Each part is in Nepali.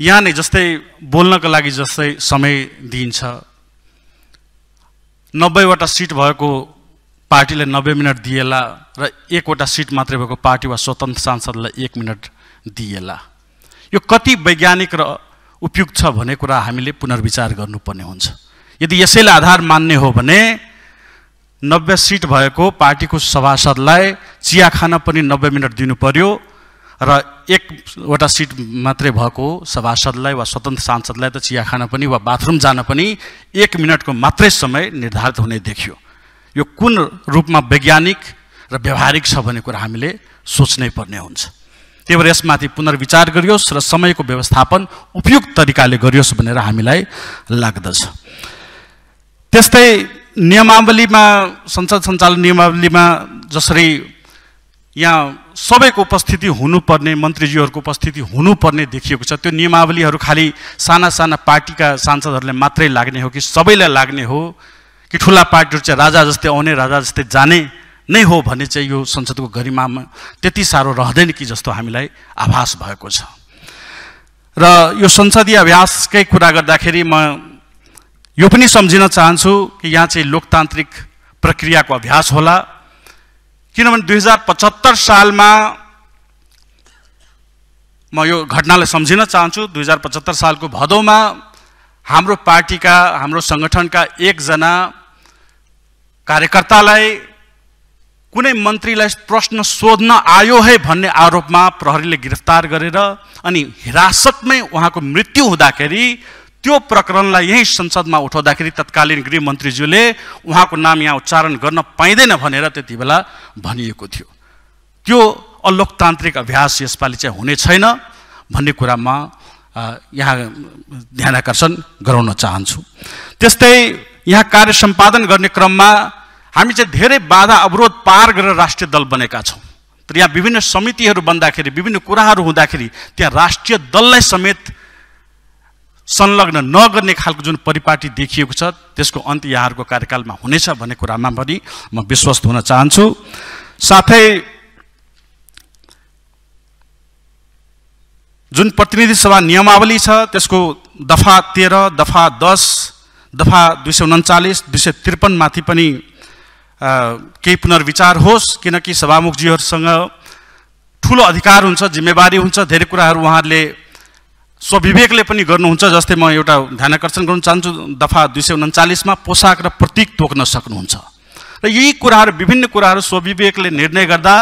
यहाँ नै जस्तै बोल्नको लागि जस्तै समय दिइन्छ नब्बेवटा सिट भएको पार्टीले नब्बे मिनट दिएला र एकवटा सिट मात्रै भएको पार्टी वा स्वतन्त्र सांसदलाई एक मिनट दिएला यो कति वैज्ञानिक र उपयुक्त छ भन्ने कुरा हामीले पुनर्विचार गर्नुपर्ने हुन्छ यदि यसैलाई आधार मान्ने हो भने नब्बे सिट भएको पार्टीको सभासदलाई चिया खान पनि नब्बे मिनट दिनु पर्यो र एकवटा सिट मात्रै भएको सभासदलाई वा स्वतन्त्र सांसदलाई त चिया खान पनि वा बाथरुम जान पनि एक मिनटको मात्रै समय निर्धारित हुने देखियो यो कुन रूपमा वैज्ञानिक र व्यवहारिक छ भन्ने कुरा हामीले सोच्नै पर्ने हुन्छ त्यही भएर यसमाथि पुनर्विचार गरियोस् र समयको व्यवस्थापन उपयुक्त तरिकाले गरियोस् भनेर हामीलाई लाग्दछ त्यस्तै नियमावलीमा संसद सञ्चालन नियमावलीमा जसरी यहाँ सबैको उपस्थिति हुनुपर्ने मन्त्रीजीहरूको उपस्थिति हुनुपर्ने देखिएको छ त्यो नियमावलीहरू खालि साना साना पार्टीका सांसदहरूलाई मात्रै लाग्ने हो कि सबैलाई लाग्ने हो कि ठुला पार्टीहरू चाहिँ राजा जस्तै आउने राजा जस्तै जाने नै हो भन्ने चाहिँ यो संसदको गरिमामा त्यति साह्रो रहँदैन कि जस्तो हामीलाई आभास भएको छ र यो संसदीय अभ्यासकै कुरा गर्दाखेरि म यो पनि सम्झिन चाहन्छु कि यहाँ चाहिँ लोकतान्त्रिक प्रक्रियाको अभ्यास होला किनभने दुई हजार पचहत्तर सालमा म यो घटनालाई सम्झिन चाहन्छु दुई हजार पचहत्तर सालको भदौमा हाम्रो पार्टीका हाम्रो सङ्गठनका एकजना कार्यकर्तालाई कुनै मन्त्रीलाई प्रश्न सोध्न आयो है भन्ने आरोपमा प्रहरीले गिरफ्तार गरेर अनि हिरासतमै उहाँको मृत्यु हुँदाखेरि त्यो प्रकरणलाई यहीँ संसदमा उठाउँदाखेरि तत्कालीन गृहमन्त्रीज्यूले उहाँको नाम यहाँ उच्चारण गर्न पाइँदैन भनेर त्यति बेला भनिएको थियो त्यो अलोकतान्त्रिक अभ्यास यसपालि चाहिँ हुने छैन भन्ने कुरामा यहाँ ध्यान आकर्षण गराउन चाहन्छु त्यस्तै यहाँ कार्य सम्पादन गर्ने क्रममा हामी चाहिँ धेरै बाधा अवरोध पार गरेर राष्ट्रिय दल बनेका छौँ तर यहाँ विभिन्न समितिहरू बन्दाखेरि विभिन्न कुराहरू हुँदाखेरि त्यहाँ राष्ट्रिय दललाई समेत संलग्न नगर्ने खालको जुन परिपाटी देखिएको छ त्यसको अन्त यहाँहरूको कार्यकालमा हुनेछ भन्ने कुरामा पनि म विश्वस्त हुन चाहन्छु साथै जुन प्रतिनिधि सभा नियमावली छ त्यसको दफा तेह्र दफा दस दफा दुई सय उन्चालिस दुई सय त्रिपन्नमाथि पनि केही पुनर्विचार होस् किनकि सभामुखजीहरूसँग ठुलो अधिकार हुन्छ जिम्मेवारी हुन्छ धेरै कुराहरू उहाँहरूले स्वविवेकले पनि गर्नुहुन्छ जस्तै म एउटा ध्यान आकर्षण गर्न चाहन्छु दफा दुई सय उन्चालिसमा पोसाक र प्रतीक तोक्न सक्नुहुन्छ र यही कुराहरू विभिन्न कुराहरू स्वविवेकले निर्णय गर्दा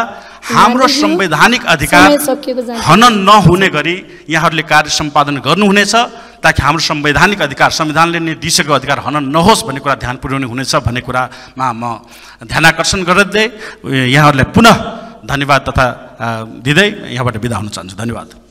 हाम्रो संवैधानिक अधिकार हनन नहुने गरी यहाँहरूले कार्य सम्पादन गर्नुहुनेछ ताकि हाम्रो संवैधानिक अधिकार संविधानले नै दिइसकेको अधिकार हनन नहोस् भन्ने कुरा ध्यान पुर्याउने हुनेछ भन्ने कुरामा म ध्यान आकर्षण गर्दै यहाँहरूलाई पुनः धन्यवाद तथा दिँदै यहाँबाट बिदा हुन चाहन्छु धन्यवाद